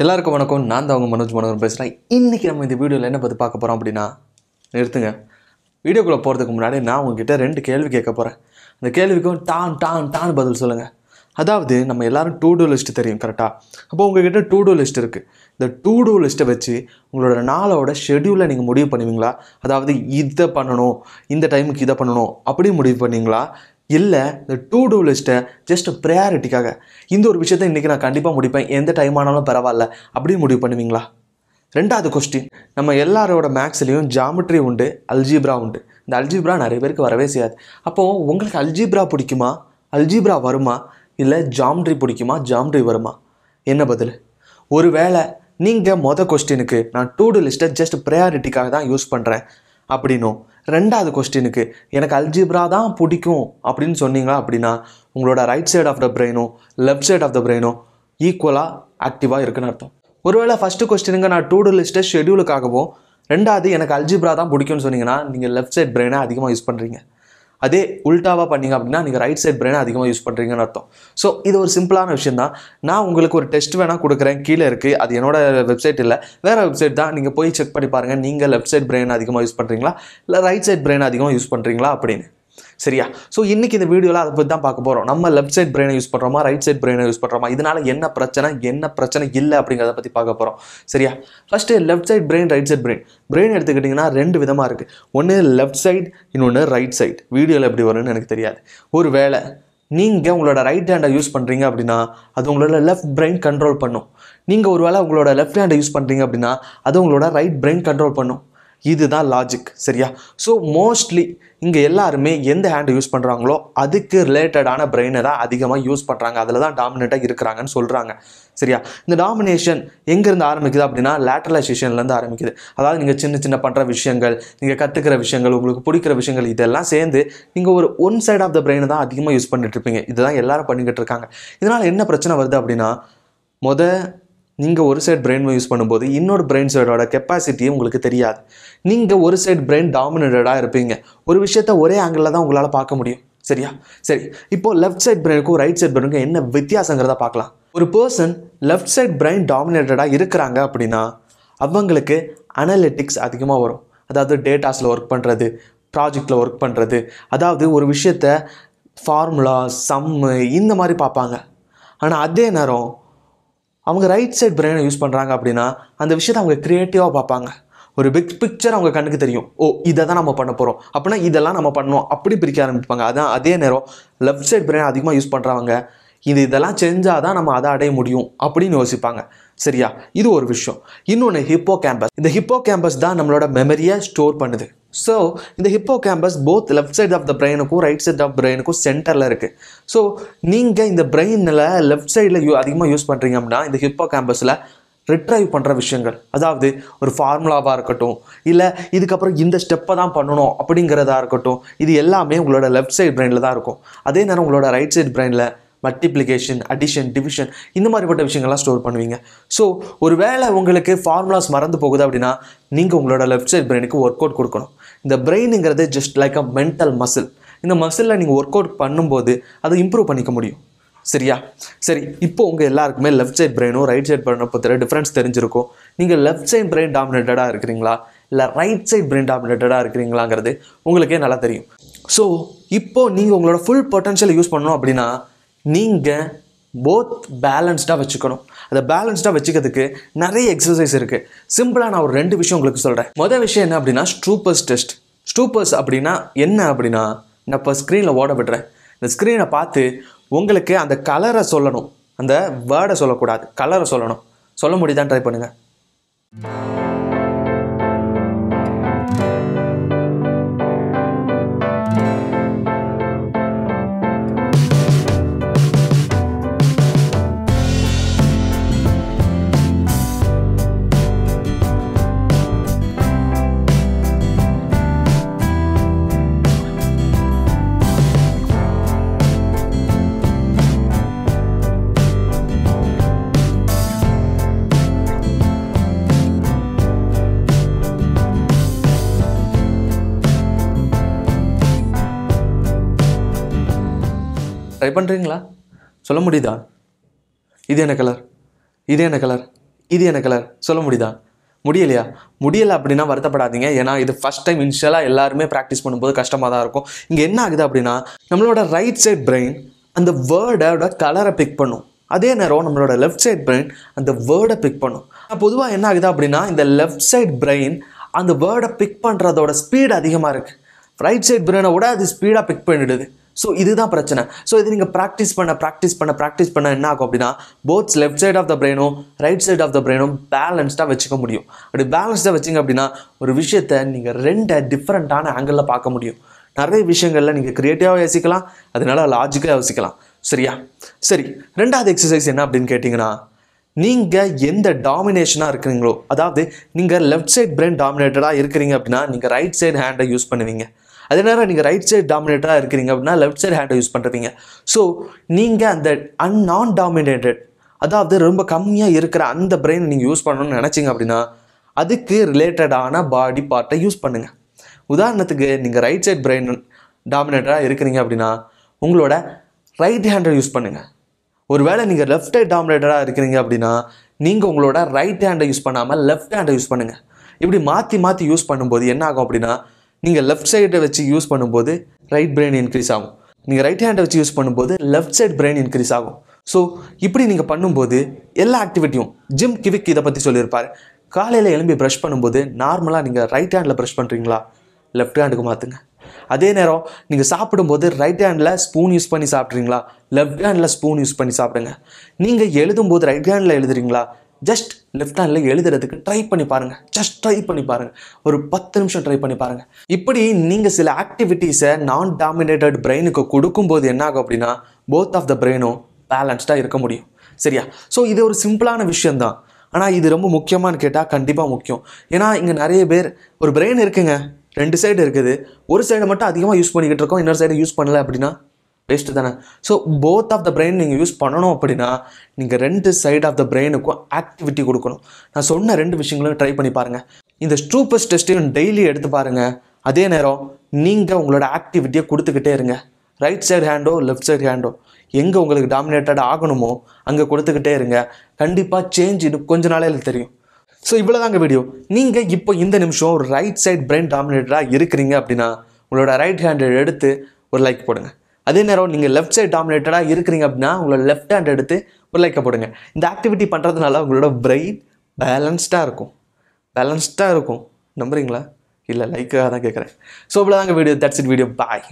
எல்லாருக்கும் வணக்கம் நான் தான் அவங்க மனோஜ் மனோகர் பேசுகிறேன் இன்றைக்கி நம்ம இந்த வீடியோவில் என்ன பற்றி பார்க்க போகிறோம் அப்படின்னா நிறுத்துங்க வீடியோக்குள்ளே போகிறதுக்கு முன்னாடி நான் உங்ககிட்ட ரெண்டு கேள்வி கேட்க போகிறேன் அந்த கேள்விக்கும் டான் டான் டான் பதில் சொல்லுங்கள் அதாவது நம்ம எல்லோரும் டூ டூ லிஸ்ட்டு தெரியும் கரெக்டாக அப்போ உங்ககிட்ட டூ டூ லிஸ்ட் இருக்குது இந்த டூ டூ லிஸ்ட்டை வச்சு உங்களோட நாளோட ஷெடியூலை நீங்கள் முடிவு பண்ணுவீங்களா அதாவது இதை பண்ணணும் இந்த டைமுக்கு இதை பண்ணணும் அப்படி முடிவு பண்ணுவீங்களா இல்லை இந்த டூ டூ லிஸ்ட்டை ஜஸ்ட் ப்ரையாரிட்டிக்காக இந்த ஒரு விஷயத்தை இன்றைக்கி நான் கண்டிப்பாக முடிப்பேன் எந்த டைம் ஆனாலும் பரவாயில்ல அப்படின்னு முடிவு பண்ணுவீங்களா ரெண்டாவது கொஸ்டின் நம்ம எல்லாரோட மேக்ஸ்லேயும் ஜாமெட்ரி உண்டு அல்ஜிப்ரா உண்டு இந்த அல்ஜிப்ரா நிறைய பேருக்கு வரவே செய்யாது அப்போது உங்களுக்கு அல்ஜிப்ரா பிடிக்குமா அல்ஜிப்ரா வருமா இல்லை ஜாமெட்ரி பிடிக்குமா ஜாமெட்ரி வருமா என்ன பதில் ஒரு வேளை நீங்கள் மொதல் கொஸ்டினுக்கு நான் டூ டூ லிஸ்ட்டை ஜஸ்ட் ப்ரையாரிட்டிக்காக தான் யூஸ் பண்ணுறேன் அப்படின்னும் ரெண்டாவது கொஸ்டினுக்கு எனக்கு அல்ஜிப்ரா தான் பிடிக்கும் அப்படின்னு சொன்னீங்களா அப்படின்னா உங்களோட ரைட் சைட் ஆஃப் த பிரெயினும் லெஃப்ட் சைட் ஆஃப் த பிரெயினும் ஈக்குவலாக ஆக்டிவாக இருக்குன்னு அர்த்தம் ஒருவேளை ஃபஸ்ட்டு கொஸ்டினுங்க நான் டூ டூ லிஸ்ட்டை ஷெடியூலுக்காகவும் ரெண்டாவது எனக்கு அல்ஜிப்ரா தான் பிடிக்கும்னு சொன்னீங்கன்னா நீங்கள் லெஃப்ட் சைட் பிரெயினை அதிகமாக யூஸ் பண்ணுறீங்க அதே உல்டாவாக பண்ணிங்க அப்படின்னா நீங்கள் ரைட் சைட் பிரெயினை அதிகமாக யூஸ் பண்ணுறீங்கன்னு அர்த்தம் ஸோ இது ஒரு சிம்பிளான விஷயம் தான் நான் உங்களுக்கு ஒரு டெஸ்ட் வேணால் கொடுக்குறேன் கீழே இருக்குது அது என்னோட வெப்சைட் இல்லை வேறு வெப்சைட் தான் நீங்கள் போய் செக் பண்ணி பாருங்கள் நீங்கள் லெஃப்ட் சைட் பிரெயின் அதிகமாக யூஸ் பண்ணுறீங்களா இல்லை ரைட் சைட் பிரெயின் அதிகமாக யூஸ் பண்ணுறீங்களா அப்படின்னு சரியா ஸோ இன்றைக்கி இந்த வீடியோவில் அதை பற்றி தான் பார்க்க போகிறோம் நம்ம லெஃப்ட் சைட் பிரெயினை யூஸ் பண்ணுறோமா ரைட் சைட் பிரெயினை யூஸ் பண்ணுறோமா இதனால் என்ன பிரச்சனை என்ன பிரச்சனை இல்லை அப்படிங்கிறத பற்றி பார்க்க போகிறோம் சரியா first left side brain right side brain brain எடுத்துக்கிட்டிங்கன்னா ரெண்டு விதமாக இருக்குது ஒன்று லெஃப்ட் சைட் இன்னொன்று ரைட் சைட் வீடியோவில் எப்படி வரும்னு எனக்கு தெரியாது ஒரு வேளை நீங்கள் உங்களோட ரைட் ஹேண்டை யூஸ் பண்ணுறீங்க அப்படின்னா அது உங்களோட லெஃப்ட் பிரெயின் கண்ட்ரோல் பண்ணும் நீங்கள் ஒரு வேளை உங்களோட லெஃப்ட் ஹேண்டை யூஸ் பண்ணுறீங்க அப்படின்னா அது உங்களோட ரைட் பிரெயின் கண்ட்ரோல் பண்ணும் இதுதான் லாஜிக் சரியா ஸோ மோஸ்ட்லி இங்கே எல்லாருமே எந்த ஹேண்டு யூஸ் பண்ணுறாங்களோ அதுக்கு ரிலேட்டடான பிரெயினை தான் அதிகமாக யூஸ் பண்ணுறாங்க அதில் தான் டாமினேட்டாக இருக்கிறாங்கன்னு சொல்கிறாங்க சரியா இந்த டாமினேஷன் எங்கேருந்து ஆரம்பிக்குது அப்படின்னா லேட்டரலைசேஷன்லேருந்து ஆரம்பிக்குது அதாவது நீங்கள் சின்ன சின்ன பண்ணுற விஷயங்கள் நீங்கள் கற்றுக்கிற விஷயங்கள் உங்களுக்கு பிடிக்கிற விஷயங்கள் இதெல்லாம் சேர்ந்து நீங்கள் ஒரு ஒன் சைட் ஆஃப் த பிரெயினை தான் அதிகமாக யூஸ் பண்ணிட்டு இருப்பீங்க இதுதான் எல்லோரும் பண்ணிக்கிட்டு இருக்காங்க இதனால் என்ன பிரச்சனை வருது அப்படின்னா மொதல் நீங்கள் ஒரு சைட் பிரெயின் யூஸ் பண்ணும்போது இன்னொரு பிரெயின் சைடோட கெப்பாசிட்டி உங்களுக்கு தெரியாது நீங்கள் ஒரு சைட் பிரெயின் டாமினேட்டடாக இருப்பீங்க ஒரு விஷயத்த ஒரே ஆங்கிளில் தான் உங்களால் பார்க்க முடியும் சரியா சரி இப்போ லெஃப்ட் சைட் பிரெயினுக்கும் ரைட் சைட் பிரெயினுக்கும் என்ன வித்தியாசங்கிறத பார்க்கலாம் ஒரு பர்சன் லெஃப்ட் சைட் பிரெயின் டாமினேட்டடாக இருக்கிறாங்க அப்படின்னா அவங்களுக்கு அனலிட்டிக்ஸ் அதிகமாக வரும் அதாவது டேட்டாஸில் ஒர்க் பண்ணுறது ப்ராஜெக்டில் ஒர்க் பண்ணுறது அதாவது ஒரு விஷயத்த ஃபார்முலா சம்மு இந்த மாதிரி பார்ப்பாங்க ஆனால் அதே நேரம் அவங்க ரைட் சைட் பிரெயினை யூஸ் பண்ணுறாங்க அப்படின்னா அந்த விஷயத்தை அவங்க க்ரியேட்டிவாக பார்ப்பாங்க ஒரு பிக் பிக்சர் அவங்க கண்ணுக்கு தெரியும் ஓ இதை தான் நம்ம பண்ண போகிறோம் அப்படின்னா இதெல்லாம் நம்ம பண்ணணும் அப்படி பிரிக்க ஆரம்பிப்பாங்க அதான் அதே நேரம் லெஃப்ட் சைட் பிரெயின் அதிகமாக யூஸ் பண்ணுறவங்க இது இதெல்லாம் செஞ்சால் தான் நம்ம அதை அடைய முடியும் அப்படின்னு யோசிப்பாங்க சரியா இது ஒரு விஷயம் இன்னொன்று ஹிப்போ கேம்பஸ் இந்த ஹிப்போ கேம்பஸ் தான் நம்மளோட மெமரியை ஸ்டோர் பண்ணுது ஸோ இந்த hippocampus both left side of the பிரெயினுக்கும் ரைட் சைட் ஆஃப் பிரெயினுக்கும் சென்டரில் இருக்குது ஸோ நீங்கள் இந்த பிரெயினில் லெஃப்ட் சைடில் யூ அதிகமாக யூஸ் பண்ணுறீங்க அப்படின்னா இந்த ஹிப்போ கேம்பஸில் ரிட்ரைவ் பண்ணுற விஷயங்கள் அதாவது ஒரு ஃபார்முலாவாக இருக்கட்டும் இல்லை இதுக்கப்புறம் இந்த ஸ்டெப்பை தான் பண்ணணும் அப்படிங்கிறதா இருக்கட்டும் இது எல்லாமே உங்களோட லெஃப்ட் சைட் பிரெயினில் தான் இருக்கும் அதே நேரம் உங்களோட ரைட் சைட் பிரெயினில் மல்டிப்ளிகேஷன் அடிஷன் டிவிஷன் இந்த மாதிரிப்பட்ட விஷயங்கள்லாம் ஸ்டோர் பண்ணுவீங்க ஸோ ஒரு வேளை உங்களுக்கு ஃபார்முலாஸ் மறந்து போகுது அப்படின்னா நீங்கள் உங்களோட லெஃப்ட் சைட் பிரெயினுக்கு ஒர்க் அவுட் கொடுக்கணும் இந்த பிரெயினுங்கிறது just like a mental muscle இந்த மசிலில் நீங்கள் ஒர்க் அவுட் பண்ணும்போது அதை இம்ப்ரூவ் பண்ணிக்க முடியும் சரியா சரி இப்போ உங்கள் எல்லாருக்குமே லெஃப்ட் சைட் பிரெயினும் ரைட் சைட் பிரெயினும் பற்றின டிஃப்ரென்ஸ் தெரிஞ்சிருக்கும் நீங்கள் லெஃப்ட் சைட் பிரெயின் டாமினேட்டடாக இருக்கிறீங்களா இல்லை ரைட் சைட் பிரெயின் டாமினேட்டடாக இருக்கிறீங்களாங்கிறது உங்களுக்கே நல்லா தெரியும் ஸோ இப்போது நீங்கள் உங்களோட ஃபுல் பொட்டன்ஷியல் யூஸ் பண்ணணும் அப்படின்னா நீங்கள் போத் பேலன்ஸ்டாக வச்சுக்கணும் அதை பேலன்ஸ்டாக வச்சுக்கிறதுக்கு நிறைய எக்ஸசைஸ் இருக்குது சிம்பிளாக நான் ஒரு ரெண்டு விஷயம் உங்களுக்கு சொல்கிறேன் மொதல் விஷயம் என்ன அப்படின்னா ஸ்ட்ரூப்பர்ஸ் டெஸ்ட் ஸ்ட்ரூப்பர்ஸ் அப்படின்னா என்ன அப்படின்னா நான் இப்போ ஸ்க்ரீனில் ஓட விடுறேன் இந்த ஸ்க்ரீனை பார்த்து உங்களுக்கு அந்த கலரை சொல்லணும் அந்த வேர்டை சொல்லக்கூடாது கலரை சொல்லணும் சொல்ல முடியுதான் ட்ரை பண்ணுங்கள் ட்ரை பண்ணுறீங்களா சொல்ல முடியுதா இது என்ன கலர் இது என்ன கலர் இது என்ன கலர் சொல்ல முடியுதா முடியலையா முடியலை அப்படின்னா வருத்தப்படாதீங்க ஏன்னா இது ஃபஸ்ட் டைம் இன்ஷியலாக எல்லாருமே ப்ராக்டிஸ் பண்ணும்போது கஷ்டமாக தான் இருக்கும் இங்கே என்ன ஆகுது அப்படின்னா நம்மளோட ரைட் சைட் பிரெயின் அந்த வேர்டோட கலரை பிக் பண்ணும் அதே நேரம் நம்மளோட லெஃப்ட் சைட் பிரெயின் அந்த வேர்டை பிக் பண்ணும் பொதுவாக என்ன ஆகுது அப்படின்னா இந்த லெஃப்ட் சைட் பிரெயின் அந்த வேர்டை பிக் பண்ணுறதோட ஸ்பீட் அதிகமாக இருக்குது ரைட் சைட் பிரெயினை விட அது ஸ்பீடாக பிக் பண்ணிடுது ஸோ இதுதான் பிரச்சனை ஸோ இது நீங்கள் ப்ராக்டிஸ் பண்ண ப்ராக்டிஸ் பண்ண ப்ராக்டிஸ் பண்ண என்ன ஆகும் அப்படின்னா both left side of the பிரெயினும் ரைட் சைட் ஆஃப் த பிரெயினும் பேலன்ஸ்டாக வச்சுக்க முடியும் அப்படி பேலன்ஸ்டாக வச்சிங்க அப்படின்னா ஒரு விஷயத்தை நீங்கள் ரெண்டை டிஃப்ரெண்ட்டான ஆங்கிளில் பார்க்க முடியும் நிறைய விஷயங்களில் நீங்கள் க்ரியேட்டிவாக யோசிக்கலாம் அதனால் லாஜிக்காக யோசிக்கலாம் சரியா சரி ரெண்டாவது எக்ஸசைஸ் என்ன அப்படின்னு கேட்டிங்கன்னா நீங்கள் எந்த டாமினேஷனாக இருக்கிறீங்களோ அதாவது நீங்கள் லெஃப்ட் சைட் பிரெயின் டாமினேட்டடாக இருக்கிறீங்க அப்படின்னா நீங்கள் ரைட் சைடு ஹேண்டை யூஸ் பண்ணுவீங்க அதே நேரம் நீங்கள் ரைட் சைடு டாமினேட்டாக இருக்கிறீங்க அப்படின்னா லெஃப்ட் சைடு ஹேண்டை யூஸ் பண்ணுறீங்க ஸோ நீங்கள் அந்த அன் நான் டாமினேட்டட் அதாவது ரொம்ப கம்மியாக இருக்கிற அந்த பிரெயினை நீங்கள் யூஸ் பண்ணணும்னு நினச்சிங்க அப்படின்னா அதுக்கு ரிலேட்டடான பாடி பார்ட்டை யூஸ் பண்ணுங்கள் உதாரணத்துக்கு நீங்கள் ரைட் சைட் பிரெயின் டாமினேட்டராக இருக்கிறீங்க அப்படின்னா உங்களோட ரைட் ஹேண்டை யூஸ் பண்ணுங்கள் ஒருவேளை நீங்கள் லெஃப்ட் சைட் டாமினேட்டராக இருக்கிறீங்க அப்படின்னா நீங்கள் உங்களோட ரைட் ஹேண்டை யூஸ் பண்ணாமல் லெஃப்ட் ஹேண்டை யூஸ் பண்ணுங்கள் இப்படி மாற்றி மாற்றி யூஸ் பண்ணும்போது என்ன ஆகும் அப்படின்னா நீங்கள் லெஃப்ட் சைடை வச்சு யூஸ் பண்ணும்போது ரைட் பிரெயின் இன்க்ரீஸ் ஆகும் நீங்கள் ரைட் ஹேண்டை வச்சு யூஸ் பண்ணும்போது லெஃப்ட் சைட் பிரெயின் இன்க்ரீஸ் ஆகும் ஸோ இப்படி நீங்கள் பண்ணும்போது எல்லா ஆக்டிவிட்டியும் ஜிம் கிவிக் இதை பற்றி சொல்லியிருப்பார் காலையில் எழும்பி ப்ரஷ் பண்ணும்போது நார்மலாக நீங்கள் ரைட் ஹேண்டில் ப்ரஷ் பண்ணுறீங்களா லெஃப்ட் ஹேண்டுக்கு மாற்றுங்க அதே நேரம் நீங்கள் சாப்பிடும்போது ரைட் ஹேண்டில் ஸ்பூன் யூஸ் பண்ணி சாப்பிட்றீங்களா லெஃப்ட் ஹேண்டில் ஸ்பூன் யூஸ் பண்ணி சாப்பிடுங்க நீங்கள் எழுதும்போது ரைட் ஹேண்டில் எழுதுறீங்களா ஜஸ்ட் லெஃப்ட் ஹேண்டில் எழுதுறதுக்கு ட்ரை பண்ணி பாருங்கள் ஜஸ்ட் ட்ரை பண்ணி பாருங்கள் ஒரு பத்து நிமிஷம் ட்ரை பண்ணி பாருங்கள் இப்படி நீங்கள் சில ஆக்டிவிட்டீஸை நான் டாமினேட்டட் பிரெயினுக்கு கொடுக்கும்போது என்னாகும் அப்படின்னா போத் ஆஃப் த பிரெயினும் பேலன்ஸ்டாக இருக்க முடியும் சரியா ஸோ இது ஒரு சிம்பிளான விஷயந்தான் ஆனால் இது ரொம்ப முக்கியமானு கேட்டால் கண்டிப்பாக முக்கியம் ஏன்னா இங்கே நிறைய பேர் ஒரு பிரெயின் இருக்குங்க ரெண்டு சைடு இருக்குது ஒரு சைடை மட்டும் அதிகமாக யூஸ் பண்ணிக்கிட்டு இருக்கோம் இன்னொரு சைடு யூஸ் பண்ணலை அப்படின்னா வேஸ்ட்டு தானே so both of the brain நீங்கள் யூஸ் பண்ணணும் அப்படின்னா நீங்கள் ரெண்டு சைட் ஆஃப் த பிரெயினுக்கும் ஆக்டிவிட்டி கொடுக்கணும் நான் சொன்ன ரெண்டு விஷயங்களும் ட்ரை பண்ணி பாருங்கள் இந்த ஸ்டூப்பஸ் டெஸ்ட்டையும் டெய்லி எடுத்து பாருங்கள் அதே நேரம் நீங்கள் உங்களோட ஆக்டிவிட்டியை கொடுத்துக்கிட்டே இருங்க ரைட் சைடு ஹேண்டோ லெஃப்ட் சைடு ஹேண்டோ எங்கே உங்களுக்கு டாமினேட்டட் ஆகணுமோ அங்கே கொடுத்துக்கிட்டே இருங்க கண்டிப்பாக சேஞ்ச் இது கொஞ்ச நாளே தெரியும் ஸோ இவ்வளோ தாங்க வீடியோ நீங்கள் இப்போ இந்த நிமிஷம் ரைட் சைட் பிரெயின் டாமினேட்டடாக இருக்கிறீங்க அப்படின்னா உங்களோட ரைட் ஹேண்டை எடுத்து ஒரு லைக் போடுங்கள் அதே நேரம் நீங்கள் லெஃப்ட் சைட் டாமினேட்டடாக இருக்கிறீங்க அப்படின்னா உங்களோட லெஃப்ட் ஹேண்ட் எடுத்து உருளைக்க போடுங்க இந்த ஆக்டிவிட்டி பண்ணுறதுனால உங்களோட பிரெயின் பேலன்ஸ்டாக இருக்கும் பேலன்ஸ்டாக இருக்கும் நம்புறீங்களா இல்லை லைக்காக தான் கேட்குறேன் ஸோ இவ்வளோதாங்க video that's it video bye